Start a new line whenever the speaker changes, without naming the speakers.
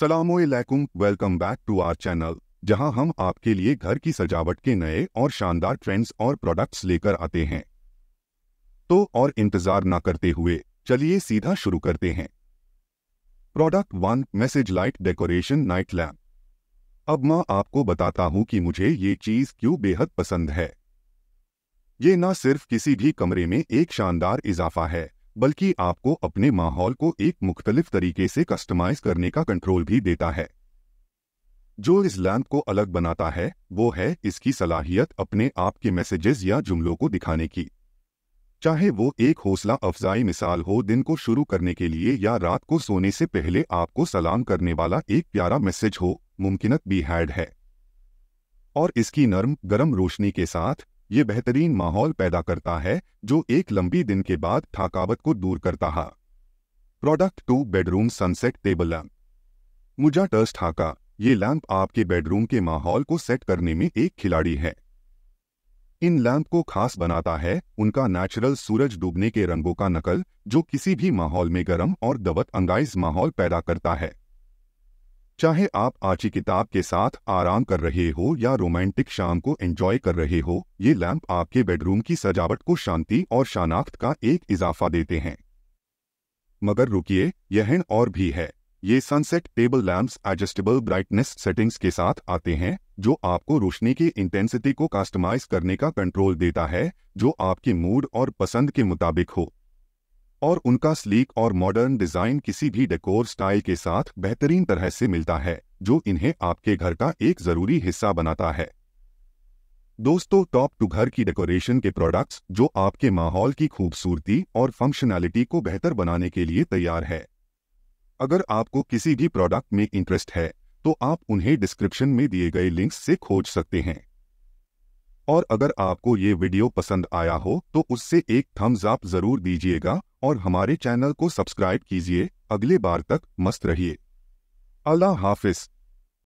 सलामकुम welcome back to our channel जहां हम आपके लिए घर की सजावट के नए और शानदार ट्रेंड्स और प्रोडक्ट्स लेकर आते हैं तो और इंतजार ना करते हुए चलिए सीधा शुरू करते हैं product one message light decoration night lamp अब मैं आपको बताता हूं कि मुझे ये चीज क्यों बेहद पसंद है ये न सिर्फ किसी भी कमरे में एक शानदार इजाफा है बल्कि आपको अपने माहौल को एक मुख्तलिफ तरीके से कस्टमाइज करने का कंट्रोल भी देता है जो इस लैम्प को अलग बनाता है वो है इसकी सलाहियत अपने आप के मैसेजेस या जुमलों को दिखाने की चाहे वो एक हौसला अफजाई मिसाल हो दिन को शुरू करने के लिए या रात को सोने से पहले आपको सलाम करने वाला एक प्यारा मैसेज हो मुमकिनत बी हैड है और इसकी नर्म गर्म रोशनी के साथ ये बेहतरीन माहौल पैदा करता है जो एक लंबी दिन के बाद थकावट को दूर करता है product two bedroom sunset table lamp मुझा टर्स ठाका ये लैंप आपके बेडरूम के माहौल को सेट करने में एक खिलाड़ी है इन लैंप को खास बनाता है उनका नेचुरल सूरज डूबने के रंगों का नकल जो किसी भी माहौल में गर्म और दबत अंगाइज माहौल पैदा करता है चाहे आप आची किताब के साथ आराम कर रहे हो या रोमांटिक शाम को एंजॉय कर रहे हो ये लैंप आपके बेडरूम की सजावट को शांति और शानाख्त का एक इजाफा देते हैं मगर रुकिए यह और भी है ये sunset table lamps adjustable brightness settings के साथ आते हैं जो आपको रोशनी की इंटेंसिटी को कस्टमाइज करने का कंट्रोल देता है जो आपके मूड और पसंद के मुताबिक हो और उनका स्लीक और मॉडर्न डिज़ाइन किसी भी डेकोर स्टाइल के साथ बेहतरीन तरह से मिलता है जो इन्हें आपके घर का एक ज़रूरी हिस्सा बनाता है दोस्तों टॉप टू घर की डेकोरेशन के प्रोडक्ट्स जो आपके माहौल की खूबसूरती और फंक्शनैलिटी को बेहतर बनाने के लिए तैयार है अगर आपको किसी भी प्रोडक्ट में इंटरेस्ट है तो आप उन्हें डिस्क्रिप्शन में दिए गए लिंक्स से खोज सकते हैं और अगर आपको ये वीडियो पसंद आया हो तो उससे एक थम्स अप जरूर दीजिएगा और हमारे चैनल को सब्सक्राइब कीजिए अगले बार तक मस्त रहिए अल्लाह हाफिज़